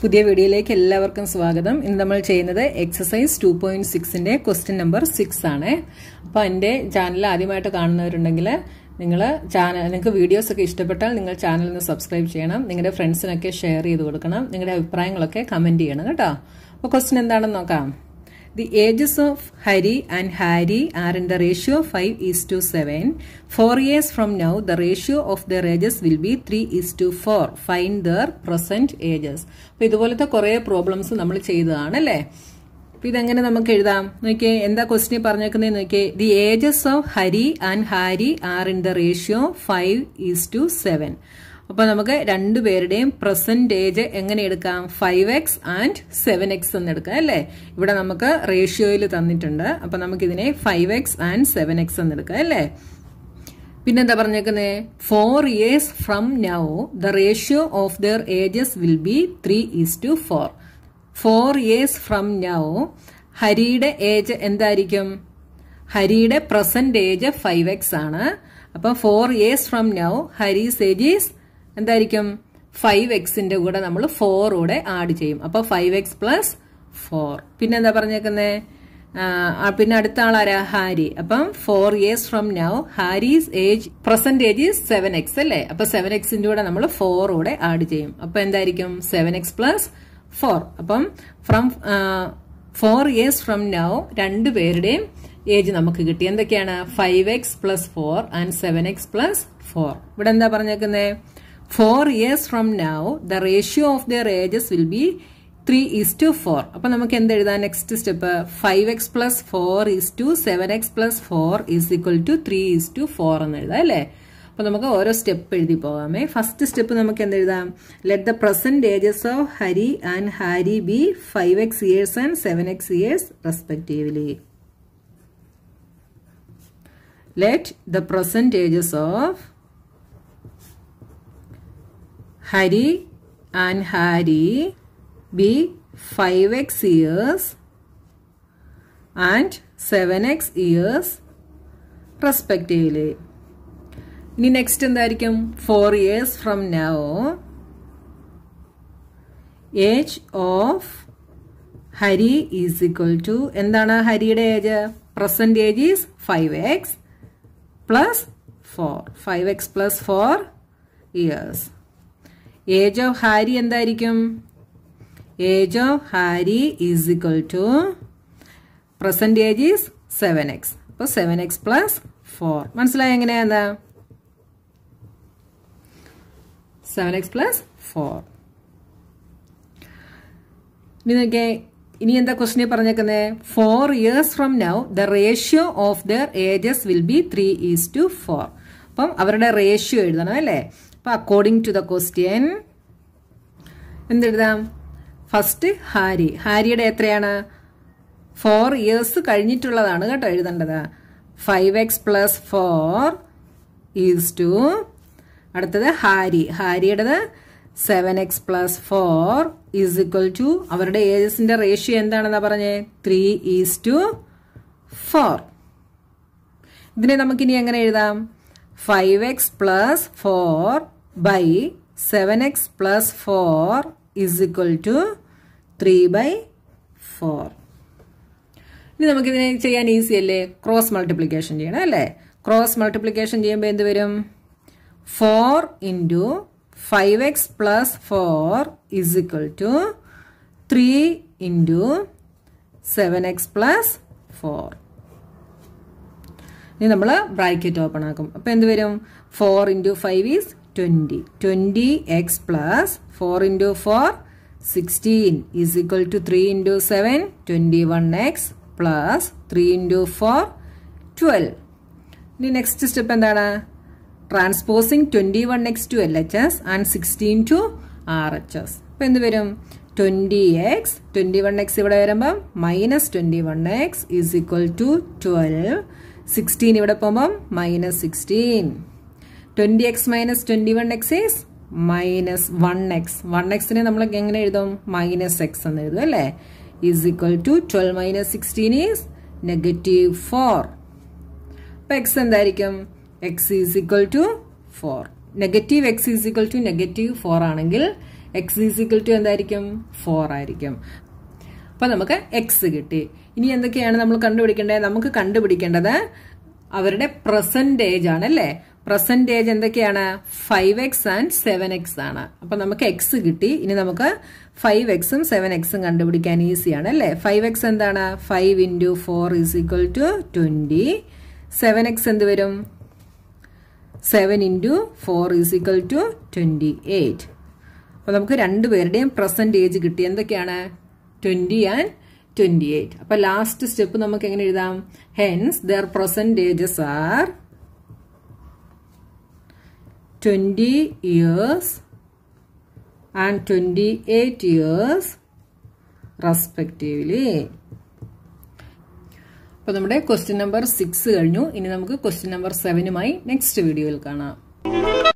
പുതിയ വീഡിയോയിലേക്ക് എല്ലാവർക്കും സ്വാഗതം ഇന്ന് നമ്മൾ ചെയ്യുന്നത് എക്സസൈസ് ടു പോയിന്റ് സിക്സിന്റെ ക്വസ്റ്റ്യൻ നമ്പർ സിക്സ് ആണ് അപ്പോൾ എൻ്റെ ചാനൽ ആദ്യമായിട്ട് കാണുന്നവരുണ്ടെങ്കിൽ നിങ്ങൾ ചാനൽ നിങ്ങൾക്ക് വീഡിയോസ് ഒക്കെ ഇഷ്ടപ്പെട്ടാൽ നിങ്ങൾ ചാനൽ ഒന്ന് സബ്സ്ക്രൈബ് ചെയ്യണം നിങ്ങളുടെ ഫ്രണ്ട്സിനൊക്കെ ഷെയർ ചെയ്ത് കൊടുക്കണം നിങ്ങളുടെ അഭിപ്രായങ്ങളൊക്കെ കമന്റ് ചെയ്യണം കേട്ടോ അപ്പോൾ ക്വസ്റ്റ്യൻ എന്താണെന്ന് നോക്കാം the ages of Hari and Harry are in the ratio five is to seven four years from now the ratio of their ages will be three is to four find their present ages അപ്പൊ ഇതുപോലത്തെ കുറെ problems നമ്മൾ ചെയ്തതാണ് അല്ലേ അപ്പൊ ഇതെങ്ങനെ നമുക്ക് എഴുതാം നോക്കിയേ എന്താ ക്വസ്റ്റിനെ പറഞ്ഞേക്കുന്നത് നോക്കിയേ the ages of Hari and Harry are in the ratio five is to seven അപ്പോൾ നമുക്ക് രണ്ടു പേരുടെയും എങ്ങനെ എടുക്കാം five X and seven X എന്ന് എടുക്കാം അല്ലേ ഇവിടെ നമുക്ക് റേഷ്യോയിൽ തന്നിട്ടുണ്ട് അപ്പോൾ ഇതിനെ five X and seven X എന്ന് എടുക്കാം അല്ലേ പിന്നെന്താ പറഞ്ഞേക്കുന്നേ four years from now the ratio of their ages will be three is to four four years from now ഹരിയുടെ ഏജ് എന്തായിരിക്കും ഹരിയുടെ പ്രസന്റ് ഏജ് ഫൈവ് എക്സ് ആണ് അപ്പൊ four years from now Hari's age is എന്തായിരിക്കും ഫൈവ് എക്സിന്റെ കൂടെ നമ്മൾ four add ചെയ്യും അപ്പോൾ ഫൈവ് എക്സ് പ്ലസ് ഫോർ പിന്നെ എന്താ പറഞ്ഞേക്കുന്നേ പിന്നെ അടുത്ത ആളാരാ ഹാരി അപ്പം four years from now Harry's age present age is seven X അല്ലേ അപ്പൊ സെവൻ എക്സിന്റെ കൂടെ നമ്മൾ ഫോർ ആഡ് ചെയ്യും അപ്പൊ എന്തായിരിക്കും സെവൻ എക്സ് പ്ലസ് ഫോർ അപ്പം from four years from now രണ്ടു പേരുടെയും ഏജ് നമുക്ക് കിട്ടി എന്തൊക്കെയാണ് five X plus four and seven X plus four ഇവിടെ എന്താ പറഞ്ഞേക്കുന്നത് four years from now the ratio of their ages will be three is to four അപ്പൊ നമുക്ക് എന്ത് എഴുതാം next step five X plus four is to seven X plus four is equal to three is to four എന്ന് എഴുതാം അല്ലേ അപ്പൊ നമുക്ക് ഓരോ സ്റ്റെപ്പ് എഴുതി പോകാമേ ഫസ്റ്റ് സ്റ്റെപ്പ് നമുക്ക് എന്ത് എഴുതാം let the present ages of Hari and Harry be five X years and seven X years respectively let the present ages of Hari and Hari be 5x years and 7x years respectively. ഇനി next എന്തായിരിക്കും four years from now age of Hari is equal to എന്താണ് ഹരിയുടെ age present age is five X plus four five X plus four years age of Harry എന്തായിരിക്കും age of Harry is equal to present age is seven X അപ്പോൾ seven X plus four മനസ്സിലായി എങ്ങനെയാ എന്താ seven X plus four ഇനി നോക്കിയേ ഇനി എന്താ ക്വസ്റ്റിനെ പറഞ്ഞേക്കുന്നത് four years from now the ratio of their ages will be three is to four അപ്പം അവരുടെ റേഷ്യോ എഴുതണം അല്ലേ അപ്പൊ according to the question എന്തെഴുതാം first Harry ഹാരിയുടെ എത്രയാണ് ഫോർ ഇയേഴ്സ് കഴിഞ്ഞിട്ടുള്ളതാണ് കേട്ടോ എഴുതേണ്ടത് five X plus four is to അടുത്തത് Harry ഹാരിയുടേത് seven X plus four is equal to അവരുടെ ഏജസിന്റെ റേഷ്യോ എന്താണെന്നാ പറഞ്ഞേ ത്രീ ഈസ് ടു ഫോർ ഇതിനെ നമുക്കിനി എങ്ങനെ എഴുതാം five X plus four by seven X plus four is equal to three by four ഇനി നമുക്കിതിനെ ചെയ്യാൻ ഈസി അല്ലേ ക്രോസ് മൾട്ടിപ്ലിക്കേഷൻ ചെയ്യണം അല്ലേ ക്രോസ് മൾട്ടിപ്ലിക്കേഷൻ ചെയ്യുമ്പോൾ എന്ത് വരും four into five X plus four is equal to three into seven X plus four ഇനി നമ്മൾ ബ്രാക്കറ്റ് ഓപ്പൺ ആക്കും അപ്പോൾ എന്ത് വരും four into five is twenty twenty X plus four into four sixteen is equal to three into seven twenty one X plus three into four twelve ഇനി next step എന്താണ് transposing twenty one X to L H S and sixteen to R H S അപ്പം എന്ത് വരും twenty X twenty one X ഇവിടെ വരുമ്പം minus twenty one X is equal to twelve sixteen ഇവിടെ പോകുമ്പം minus sixteen twenty X minus twenty one X is minus one X one എക്സിനെ നമ്മൾ എങ്ങനെ എഴുതും മൈനസ് എക്സ് എന്ന് എഴുതും അല്ലെ is equal to twelve minus sixteen is negative four അപ്പൊ എക്സ് എന്തായിരിക്കും X is equal to four negative X is equal to negative four ആണെങ്കിൽ എക്സ് ഈസ് ഈക്വൽ ടു എന്തായിരിക്കും ഫോർ ആയിരിക്കും അപ്പൊ നമുക്ക് എക്സ് കിട്ടി ഇനി എന്തൊക്കെയാണ് നമ്മൾ കണ്ടുപിടിക്കേണ്ടത് നമുക്ക് കണ്ടുപിടിക്കേണ്ടത് അവരുടെ പ്രസന്റേജ് ആണ് അല്ലേ പ്രസൻറ്റേജ് എന്തൊക്കെയാണ് five X and seven X ആണ് അപ്പൊ നമുക്ക് എക്സ് കിട്ടി ഇനി നമുക്ക് ഫൈവ് എക്സും സെവൻ എക്സും കണ്ടുപിടിക്കാൻ ഈസിയാണ് അല്ലെ ഫൈവ് എക്സ് എന്താണ് five into four is equal to twenty seven X എന്ത് വരും seven into four is equal to twenty eight അപ്പൊ നമുക്ക് രണ്ടുപേരുടെയും പ്രസൻറ്റേജ് കിട്ടി എന്തൊക്കെയാണ് ട്വന്റി ആൻഡ് ട്വന്റി എയ്റ്റ് അപ്പൊ ലാസ്റ്റ് സ്റ്റെപ്പ് നമുക്ക് എങ്ങനെ എഴുതാം hence their present ages are 20 years and 28 years respectively. അപ്പോൾ നമ്മുടെ ക്വസ്റ്റ്യൻ നമ്പർ സിക്സ് കഴിഞ്ഞു ഇനി നമുക്ക് ക്വസ്റ്റ്യൻ നമ്പർ സെവനുമായി നെക്സ്റ്റ് വീഡിയോയിൽ കാണാം